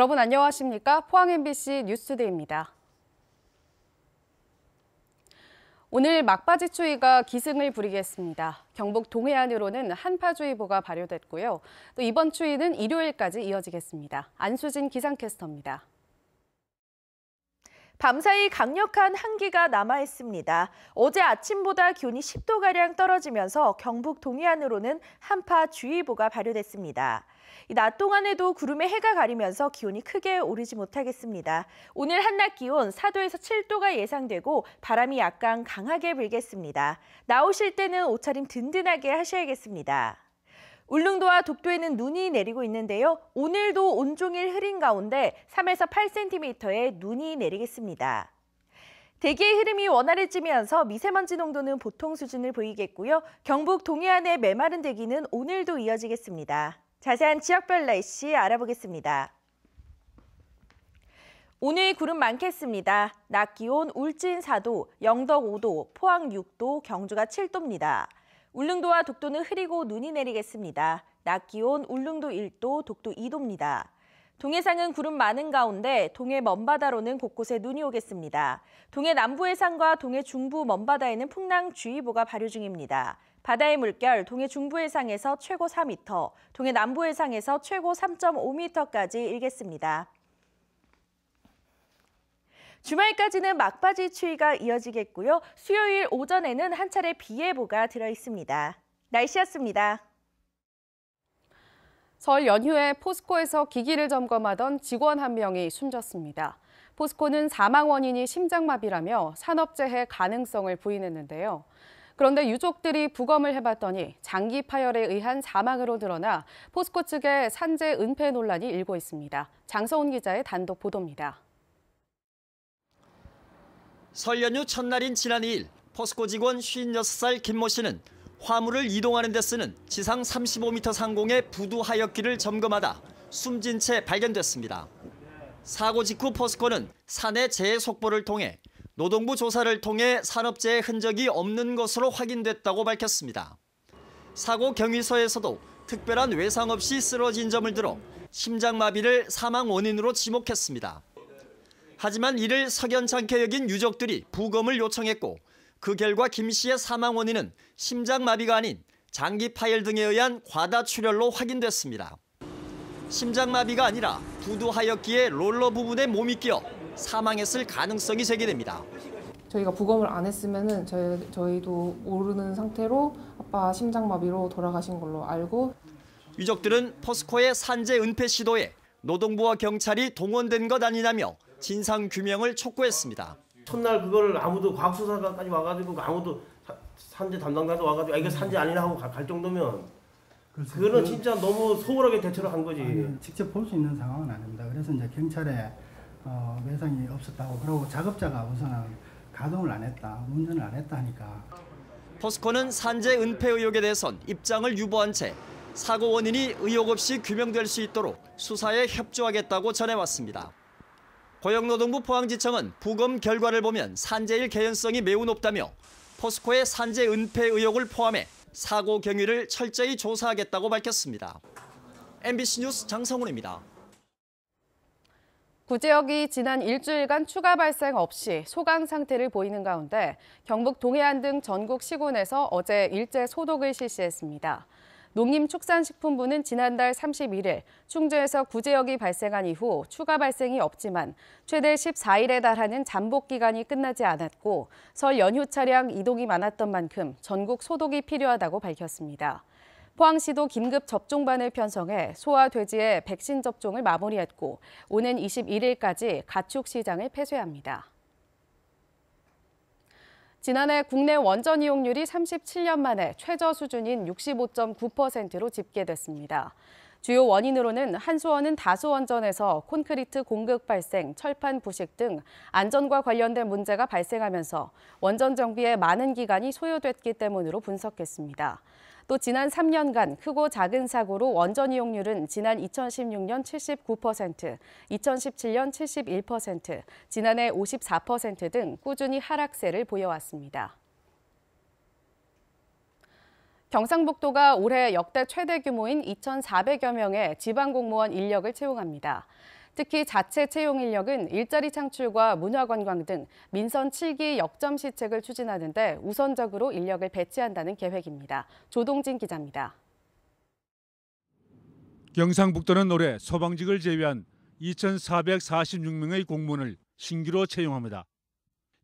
여러분 안녕하십니까? 포항 MBC 뉴스데이입니다. 오늘 막바지 추위가 기승을 부리겠습니다 경북 동해안으로는 한파주의보가 발효됐고요. 또 이번 추위는 일요일까지 이어지겠습니다. 안수진 기상캐스터입니다. 밤사이 강력한 한기가 남아 있습니다. 어제 아침보다 기온이 10도가량 떨어지면서 경북 동해안으로는 한파주의보가 발효됐습니다. 낮 동안에도 구름에 해가 가리면서 기온이 크게 오르지 못하겠습니다. 오늘 한낮 기온 4도에서 7도가 예상되고 바람이 약간 강하게 불겠습니다. 나오실 때는 옷차림 든든하게 하셔야겠습니다. 울릉도와 독도에는 눈이 내리고 있는데요. 오늘도 온종일 흐린 가운데 3에서 8cm의 눈이 내리겠습니다. 대기의 흐름이 원활해지면서 미세먼지 농도는 보통 수준을 보이겠고요. 경북 동해안의 메마른 대기는 오늘도 이어지겠습니다. 자세한 지역별 날씨 알아보겠습니다. 오늘 구름 많겠습니다. 낮 기온 울진 4도, 영덕 5도, 포항 6도, 경주가 7도입니다. 울릉도와 독도는 흐리고 눈이 내리겠습니다. 낮 기온 울릉도 1도, 독도 2도입니다. 동해상은 구름 많은 가운데 동해 먼바다로는 곳곳에 눈이 오겠습니다. 동해 남부 해상과 동해 중부 먼바다에는 풍랑주의보가 발효 중입니다. 바다의 물결 동해 중부 해상에서 최고 4m, 동해 남부 해상에서 최고 3.5m까지 일겠습니다. 주말까지는 막바지 추위가 이어지겠고요. 수요일 오전에는 한 차례 비 예보가 들어 있습니다. 날씨였습니다. 설 연휴에 포스코에서 기기를 점검하던 직원 한 명이 숨졌습니다. 포스코는 사망 원인이 심장마비라며 산업재해 가능성을 부인했는데요. 그런데 유족들이 부검을 해봤더니 장기 파열에 의한 사망으로 드러나 포스코 측의 산재 은폐 논란이 일고 있습니다. 장서훈 기자의 단독 보도입니다. 설 연휴 첫날인 지난 2일 포스코 직원 56살 김모 씨는 화물을 이동하는 데 쓰는 지상 35m 상공의 부두 하역기를 점검하다 숨진 채 발견됐습니다. 사고 직후 포스코는 산내 재해 속보를 통해 노동부 조사를 통해 산업재해 흔적이 없는 것으로 확인됐다고 밝혔습니다. 사고 경위서에서도 특별한 외상 없이 쓰러진 점을 들어 심장마비를 사망 원인으로 지목했습니다. 하지만 이를 석연찮게 여긴 유족들이 부검을 요청했고 그 결과 김 씨의 사망 원인은 심장마비가 아닌 장기 파열 등에 의한 과다 출혈로 확인됐습니다. 심장마비가 아니라 부두하였기에 롤러 부분에 몸이 끼어 사망했을 가능성이 제기됩니다. 저희가 부검을 안 했으면은 저희, 저희도 모르는 상태로 아빠 심장마비로 돌아가신 걸로 알고 유족들은 포스코의 산재 은폐 시도에 노동부와 경찰이 동원된 것 아니냐며 진상 규명을 촉구했습니다. 첫날 그걸 아무도 과학수사관까지 와가지고 아무도 산재 담당자도 와가지고 아, 이거 산재 아니라 하고 갈 정도면 그렇죠. 그거는 그 진짜 너무 소홀하게 대처를 한 거지. 아니, 직접 볼 수 있는 상황은 아닙니다. 그래서 이제 경찰에 어, 매상이 없었다고 그러고 작업자가 우선 가동을 안 했다, 운전을 안 했다 하니까. 포스코는 산재 은폐 의혹에 대해선 입장을 유보한 채 사고 원인이 의혹 없이 규명될 수 있도록 수사에 협조하겠다고 전해왔습니다. 고용노동부 포항지청은 부검 결과를 보면 산재일 개연성이 매우 높다며 포스코의 산재 은폐 의혹을 포함해 사고 경위를 철저히 조사하겠다고 밝혔습니다. MBC 뉴스 장성훈입니다. 구제역이 지난 일주일간 추가 발생 없이 소강 상태를 보이는 가운데 경북 동해안 등 전국 시군에서 어제 일제 소독을 실시했습니다. 농림축산식품부는 지난달 31일 충주에서 구제역이 발생한 이후 추가 발생이 없지만 최대 14일에 달하는 잠복 기간이 끝나지 않았고 설 연휴 차량 이동이 많았던 만큼 전국 소독이 필요하다고 밝혔습니다. 포항시도 긴급 접종반을 편성해 소와 돼지의 백신 접종을 마무리했고 오는 21일까지 가축 시장을 폐쇄합니다. 지난해 국내 원전 이용률이 37년 만에 최저 수준인 65.9%로 집계됐습니다. 주요 원인으로는 한수원은 다수원전에서 콘크리트 공급 발생, 철판 부식 등 안전과 관련된 문제가 발생하면서 원전 정비에 많은 기간이 소요됐기 때문으로 분석했습니다. 또 지난 3년간 크고 작은 사고로 원전 이용률은 지난 2016년 79%, 2017년 71%, 지난해 54%등 꾸준히 하락세를 보여왔습니다. 경상북도가 올해 역대 최대 규모인 2,400여 명의 지방공무원 인력을 채용합니다. 특히 자체 채용 인력은 일자리 창출과 문화관광 등 민선 7기 역점 시책을 추진하는 데 우선적으로 인력을 배치한다는 계획입니다. 조동진 기자입니다. 경상북도는 올해 소방직을 제외한 2,446명의 공무원을 신규로 채용합니다.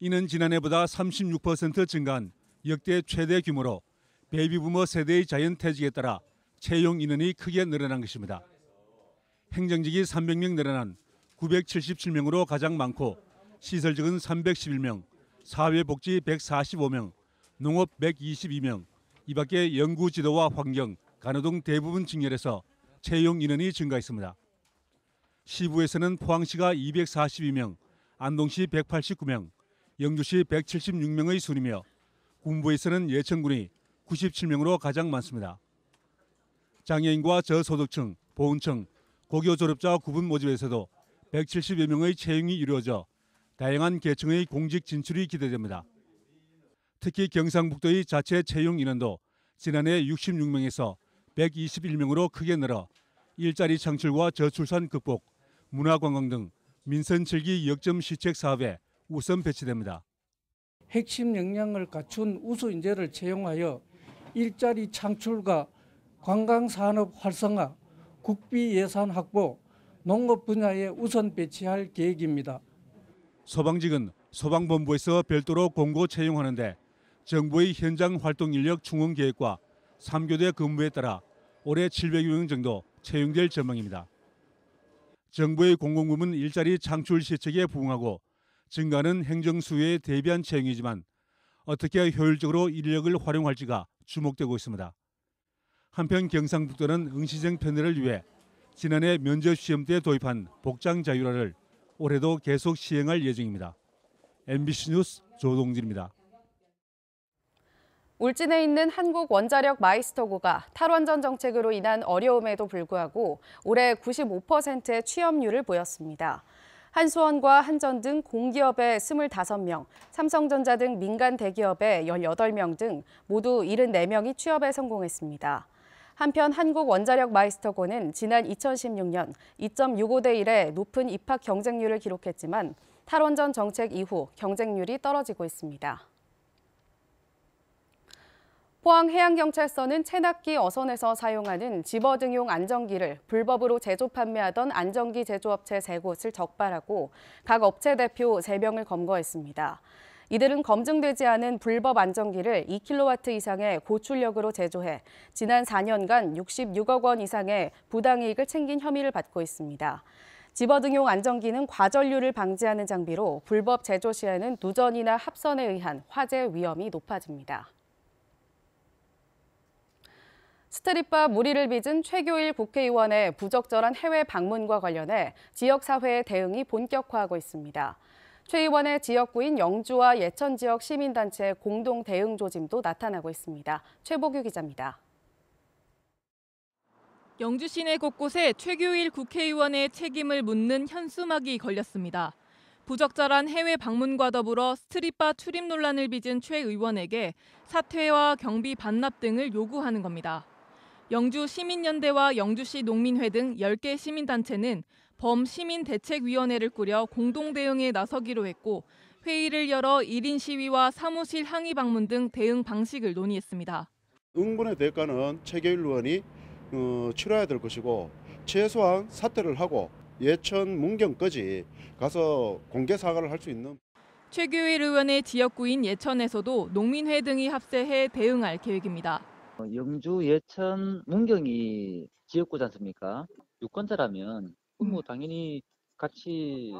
이는 지난해보다 36% 증가한 역대 최대 규모로 베이비부머 세대의 자연 퇴직에 따라 채용 인원이 크게 늘어난 것입니다. 행정직이 300명 늘어난 977명으로 가장 많고 시설직은 311명, 사회복지 145명, 농업 122명, 이 밖에 연구 지도와 환경, 간호 등 대부분 직렬에서 채용 인원이 증가했습니다. 시부에서는 포항시가 242명, 안동시 189명, 영주시 176명의 순이며 군부에서는 예천군이 97명으로 가장 많습니다. 장애인과 저소득층, 보훈층 고교 졸업자 구분 모집에서도 170여 명의 채용이 이루어져 다양한 계층의 공직 진출이 기대됩니다. 특히 경상북도의 자체 채용 인원도 지난해 66명에서 121명으로 크게 늘어 일자리 창출과 저출산 극복, 문화관광 등 민선 7기 역점 시책 사업에 우선 배치됩니다. 핵심 역량을 갖춘 우수 인재를 채용하여 일자리 창출과 관광 산업 활성화, 국비 예산 확보, 농업 분야에 우선 배치할 계획입니다. 소방직은 소방본부에서 별도로 공고 채용하는데 정부의 현장 활동 인력 충원 계획과 3교대 근무에 따라 올해 700여 명 정도 채용될 전망입니다. 정부의 공공부문 일자리 창출 시책에 부응하고 증가는 행정 수요에 대비한 채용이지만 어떻게 효율적으로 인력을 활용할지가 주목되고 있습니다. 한편 경상북도는 응시생 편의를 위해 지난해 면접시험 때 도입한 복장 자율화를 올해도 계속 시행할 예정입니다. MBC 뉴스 조동진입니다. 울진에 있는 한국 원자력 마이스터고가 탈원전 정책으로 인한 어려움에도 불구하고 올해 95%의 취업률을 보였습니다. 한수원과 한전 등 공기업의 25명, 삼성전자 등 민간 대기업의 18명 등 모두 74명이 취업에 성공했습니다. 한편 한국원자력마이스터고는 지난 2016년 2.65대 1의 높은 입학 경쟁률을 기록했지만 탈원전 정책 이후 경쟁률이 떨어지고 있습니다. 포항해양경찰서는 체납기 어선에서 사용하는 집어등용 안전기를 불법으로 제조 판매하던 안전기 제조업체 3곳을 적발하고 각 업체 대표 3명을 검거했습니다. 이들은 검증되지 않은 불법 안전기를 2kW 이상의 고출력으로 제조해 지난 4년간 66억 원 이상의 부당이익을 챙긴 혐의를 받고 있습니다. 집어등용 안전기는 과전류를 방지하는 장비로 불법 제조 시에는 누전이나 합선에 의한 화재 위험이 높아집니다. 스트릿바 무리를 빚은 최교일 국회의원의 부적절한 해외 방문과 관련해 지역사회의 대응이 본격화하고 있습니다. 최 의원의 지역구인 영주와 예천 지역 시민단체 공동 대응 조짐도 나타나고 있습니다. 최보규 기자입니다. 영주 시내 곳곳에 최규일 국회의원의 책임을 묻는 현수막이 걸렸습니다. 부적절한 해외 방문과 더불어 스트립바 출입 논란을 빚은 최 의원에게 사퇴와 경비 반납 등을 요구하는 겁니다. 영주 시민연대와 영주시 농민회 등 10개 시민단체는 범시민대책위원회를 꾸려 공동 대응에 나서기로 했고 회의를 열어 1인 시위와 사무실 항의 방문 등 대응 방식을 논의했습니다. 응분의 대가는 최계일 의원이 어, 치러야 될 것이고 최소한 사퇴를 하고 예천 문경까지 가서 공개 사과를 할 수 있는 최규일 의원의 지역구인 예천에서도 농민회 등이 합세해 대응할 계획입니다. 영주 예천 문경이 지역구지 않습니까? 유권자라면 그럼 뭐 당연히 같이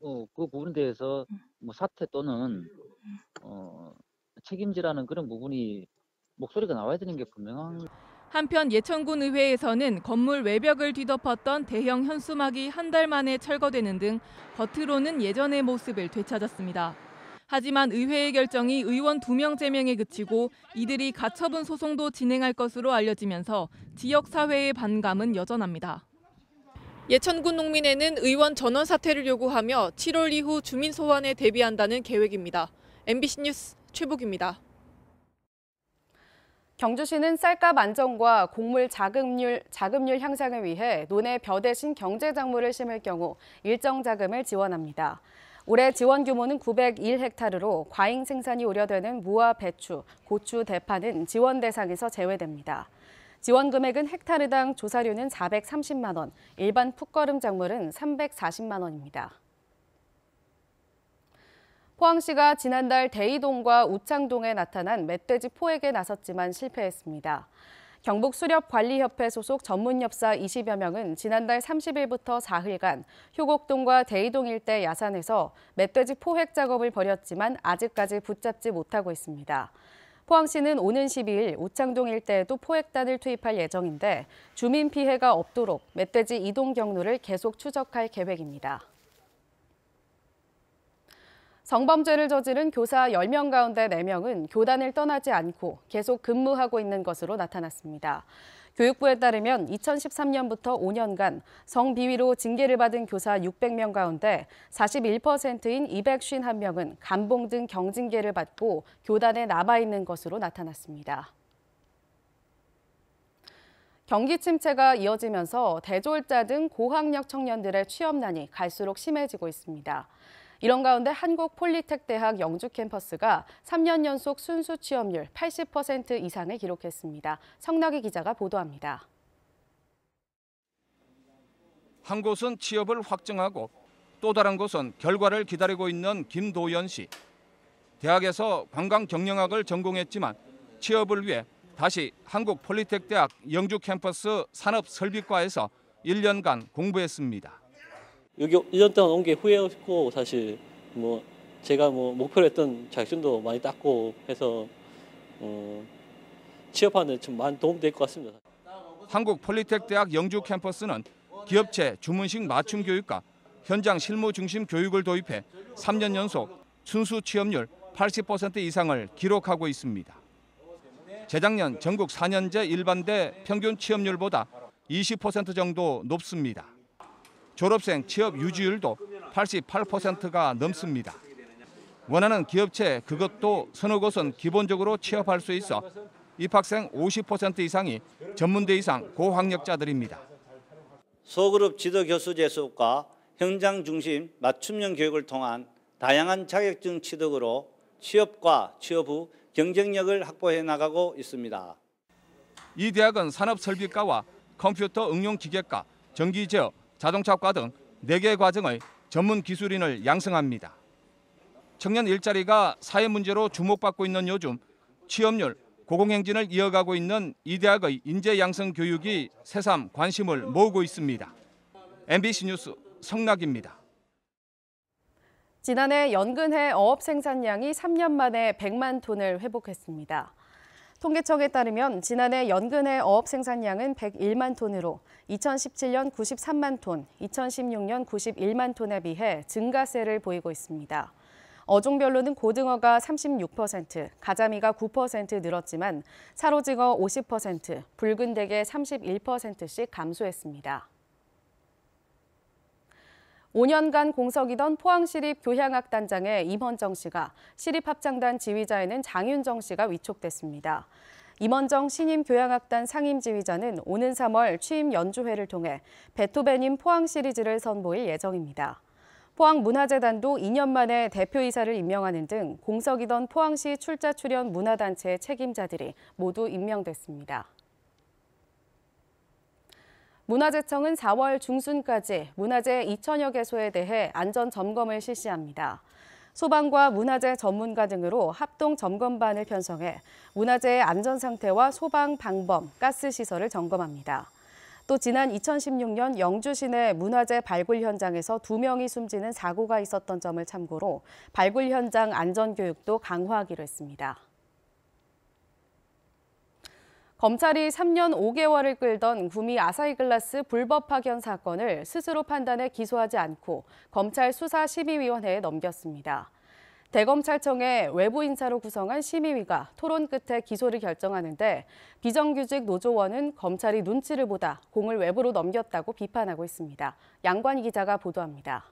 어, 그 부분에 대해서 뭐사태 또는 어, 책임지라는 그런 부분이 목소리가 나와야 되는 게 분명한. 한편 예천군 의회에서는 건물 외벽을 뒤덮었던 대형 현수막이 한 달 만에 철거되는 등 겉으로는 예전의 모습을 되찾았습니다. 하지만 의회의 결정이 의원 2명 제명에 그치고 이들이 가처분 소송도 진행할 것으로 알려지면서 지역 사회의 반감은 여전합니다. 예천군 농민회는 의원 전원 사퇴를 요구하며 7월 이후 주민 소환에 대비한다는 계획입니다. MBC 뉴스 최복입니다. 경주시는 쌀값 안정과 곡물 자급률, 자급률 향상을 위해 논의 벼 대신 경제 작물을 심을 경우 일정 자금을 지원합니다. 올해 지원 규모는 901헥타르로 과잉 생산이 우려되는 무와 배추, 고추, 대파는 지원 대상에서 제외됩니다. 지원 금액은 헥타르당 조사료는 430만 원, 일반 풋거름 작물은 340만 원입니다. 포항시가 지난달 대이동과 우창동에 나타난 멧돼지 포획에 나섰지만 실패했습니다. 경북 수렵관리협회 소속 전문협사 20여 명은 지난달 30일부터 사흘간 효곡동과 대이동 일대 야산에서 멧돼지 포획 작업을 벌였지만 아직까지 붙잡지 못하고 있습니다. 포항시는 오는 12일 우창동 일대에도 포획단을 투입할 예정인데 주민 피해가 없도록 멧돼지 이동 경로를 계속 추적할 계획입니다. 성범죄를 저지른 교사 10명 가운데 4명은 교단을 떠나지 않고 계속 근무하고 있는 것으로 나타났습니다. 교육부에 따르면 2013년부터 5년간 성비위로 징계를 받은 교사 600명 가운데 41%인 251명은 감봉 등 경징계를 받고 교단에 남아있는 것으로 나타났습니다. 경기 침체가 이어지면서 대졸자 등 고학력 청년들의 취업난이 갈수록 심해지고 있습니다. 이런 가운데 한국 폴리텍 대학 영주 캠퍼스가 3년 연속 순수 취업률 80% 이상을 기록했습니다. 성나기 기자가 보도합니다. 한 곳은 취업을 확정하고 또 다른 곳은 결과를 기다리고 있는 김도연 씨. 대학에서 관광 경영학을 전공했지만 취업을 위해 다시 한국 폴리텍 대학 영주 캠퍼스 산업 설비과에서 1년간 공부했습니다. 여기 이전 때만 온게 후회였고 사실 뭐 제가 뭐 목표로 했던 자격증도 많이 땄고 해서 어 취업하는 좀많이 도움 될 것 같습니다. 한국 폴리텍 대학 영주 캠퍼스는 기업체 주문식 맞춤 교육과 현장 실무 중심 교육을 도입해 3년 연속 순수 취업률 80% 이상을 기록하고 있습니다. 재작년 전국 4년제 일반대 평균 취업률보다 20% 정도 높습니다. 졸업생 취업 유지율도 88%가 넘습니다. 원하는 기업체 그것도 서너 곳은 기본적으로 취업할 수 있어 입학생 50% 이상이 전문대 이상 고학력자들입니다. 소그룹 지도 교수 제수과 현장 중심 맞춤형 교육을 통한 다양한 자격증 취득으로 취업과 취업 후 경쟁력을 확보해 나가고 있습니다. 이 대학은 산업설비과와 컴퓨터 응용기계과, 전기제어, 자동차과등 4개 과정의 전문 기술인을 양성합니다. 청년 일자리가 사회 문제로 주목받고 있는 요즘 취업률, 고공행진을 이어가고 있는 이 대학의 인재 양성 교육이 새삼 관심을 모으고 있습니다. MBC 뉴스 성락입니다. 지난해 연근해 어업 생산량이 3년 만에 100만 톤을 회복했습니다. 통계청에 따르면 지난해 연근의 어업 생산량은 101만 톤으로 2017년 93만 톤, 2016년 91만 톤에 비해 증가세를 보이고 있습니다. 어종별로는 고등어가 36%, 가자미가 9% 늘었지만 사로징어 50%, 붉은대게 31%씩 감소했습니다. 5년간 공석이던 포항시립 교향악단장의 임원정 씨가 시립합창단 지휘자에는 장윤정 씨가 위촉됐습니다. 임원정 신임 교향악단 상임 지휘자는 오는 3월 취임 연주회를 통해 베토벤인 포항 시리즈를 선보일 예정입니다. 포항문화재단도 2년 만에 대표이사를 임명하는 등 공석이던 포항시 출자 출연 문화단체의 책임자들이 모두 임명됐습니다. 문화재청은 4월 중순까지 문화재 2천여 개소에 대해 안전 점검을 실시합니다. 소방과 문화재 전문가 등으로 합동 점검반을 편성해 문화재의 안전 상태와 소방 방범, 가스 시설을 점검합니다. 또 지난 2016년 영주 시내 문화재 발굴 현장에서 두 명이 숨지는 사고가 있었던 점을 참고로 발굴 현장 안전 교육도 강화하기로 했습니다. 검찰이 3년 5개월을 끌던 구미 아사히글라스 불법 파견 사건을 스스로 판단해 기소하지 않고 검찰 수사심의위원회에 넘겼습니다. 대검찰청의 외부 인사로 구성한 심의위가 토론 끝에 기소를 결정하는데 비정규직 노조원은 검찰이 눈치를 보다 공을 외부로 넘겼다고 비판하고 있습니다. 양관희 기자가 보도합니다.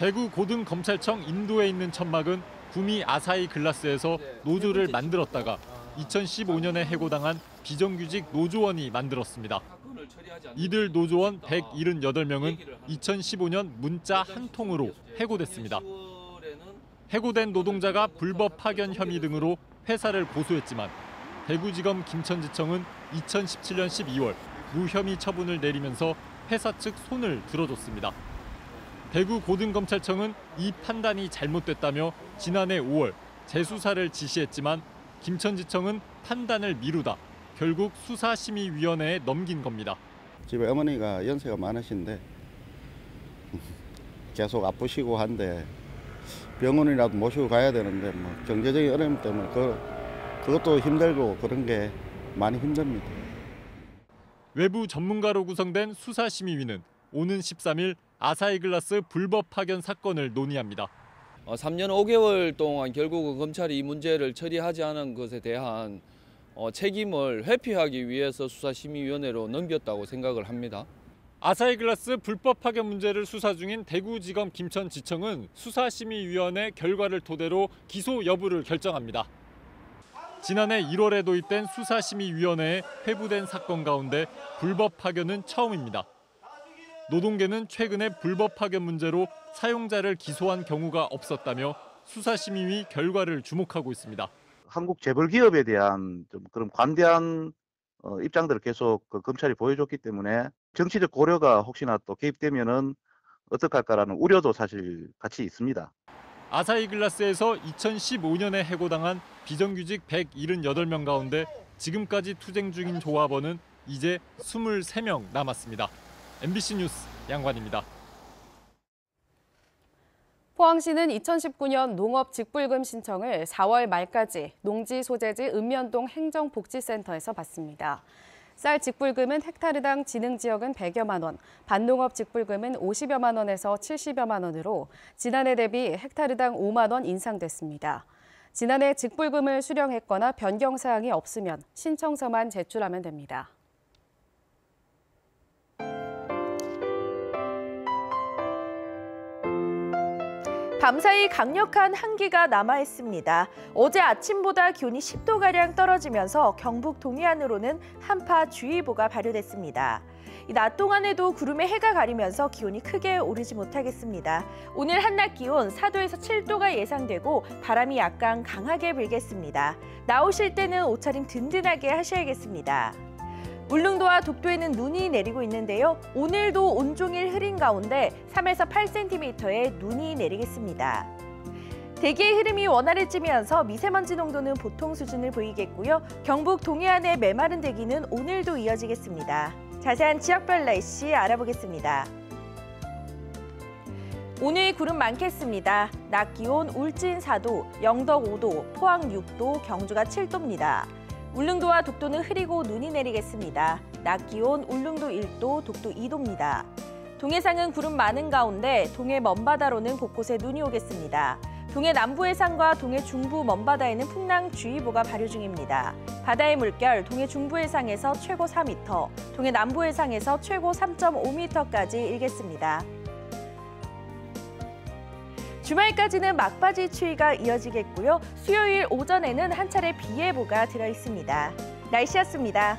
대구 고등검찰청 인도에 있는 천막은 구미 아사히 글라스에서 네, 노조를 만들었다가 2015년에 아. 해고당한 비정규직 노조원이 만들었습니다. 아, 이들 노조원 178명은 아, 2015년 문자 한 통으로 해고됐습니다. 해고된 노동자가 불법 파견 혐의 등으로 회사를 고소했지만 대구지검 김천지청은 2017년 12월 무혐의 처분을 내리면서 회사 측 손을 들어줬습니다. 대구 고등검찰청은 이 판단이 잘못됐다며 지난해 5월 재수사를 지시했지만 김천지청은 판단을 미루다 결국 수사심의위원회에 넘긴 겁니다. 집에 어머니가 연세가 많으신데 계속 아프시고 한데 병원이라도 모시고 가야 되는데 뭐 경제적인 어려움 때문에 그, 그것도 힘들고 그런 게 많이 힘듭니다. 외부 전문가로 구성된 수사심의위는 오는 13일 아사히글라스 불법 파견 사건을 논의합니다. 3년 어, 5개월 동안 결국 그 검찰이 이 문제를 처리하지 않은 것에 대한 어, 책임을 회피하기 위해서 수사심의위원회로 넘겼다고 생각을 합니다. 아사히글라스 불법 파견 문제를 수사 중인 대구지검 김천지청은 수사심의위원회 결과를 토대로 기소 여부를 결정합니다. 지난해 1월에 도입된 수사심의위원회에 회부된 사건 가운데 불법 파견은 처음입니다. 노동계는 최근에 불법 파견 문제로 사용자를 기소한 경우가 없었다며 수사심의위 결과를 주목하고 있습니다. 한국 재벌 기업에 대한 좀 그런 관대한 어, 입장들을 계속 그 검찰이 보여줬기 때문에 정치적 고려가 혹시나 또 개입되면은 어떡할까라는 우려도 사실 같이 있습니다. 아사히글라스에서 2015년에 해고당한 비정규직 178명 가운데 지금까지 투쟁 중인 조합원은 이제 23명 남았습니다. MBC 뉴스 양관입니다. 포항시는 2019년 농업 직불금 신청을 4월 말까지 농지 소재지 읍면동 행정복지센터에서 받습니다. 쌀 직불금은 헥타르당 지능 지역은 100여만 원, 반농업 직불금은 50여만 원에서 70여만 원으로 지난해 대비 헥타르당 5만 원 인상됐습니다. 지난해 직불금을 수령했거나 변경 사항이 없으면 신청서만 제출하면 됩니다. 밤사이 강력한 한기가 남아있습니다. 어제 아침보다 기온이 10도가량 떨어지면서 경북 동해안으로는 한파 주의보가 발효됐습니다. 낮 동안에도 구름에 해가 가리면서 기온이 크게 오르지 못하겠습니다. 오늘 한낮 기온 4도에서 7도가 예상되고 바람이 약간 강하게 불겠습니다. 나오실 때는 옷차림 든든하게 하셔야겠습니다. 울릉도와 독도에는 눈이 내리고 있는데요. 오늘도 온종일 흐린 가운데 3에서 8cm의 눈이 내리겠습니다. 대기의 흐름이 원활해지면서 미세먼지 농도는 보통 수준을 보이겠고요. 경북 동해안의 메마른 대기는 오늘도 이어지겠습니다. 자세한 지역별 날씨 알아보겠습니다. 오늘 구름 많겠습니다. 낮 기온 울진 4도, 영덕 5도, 포항 6도, 경주가 7도입니다. 울릉도와 독도는 흐리고 눈이 내리겠습니다. 낮 기온 울릉도 1도, 독도 2도입니다. 동해상은 구름 많은 가운데 동해 먼바다로는 곳곳에 눈이 오겠습니다. 동해 남부 해상과 동해 중부 먼바다에는 풍랑주의보가 발효 중입니다. 바다의 물결 동해 중부 해상에서 최고 4m, 동해 남부 해상에서 최고 3.5m까지 일겠습니다. 주말까지는 막바지 추위가 이어지겠고요. 수요일 오전에는 한 차례 비 예보가 들어 있습니다. 날씨였습니다.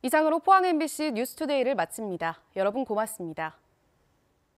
이상으로 포항 MBC 뉴스투데이를 마칩니다. 여러분 고맙습니다.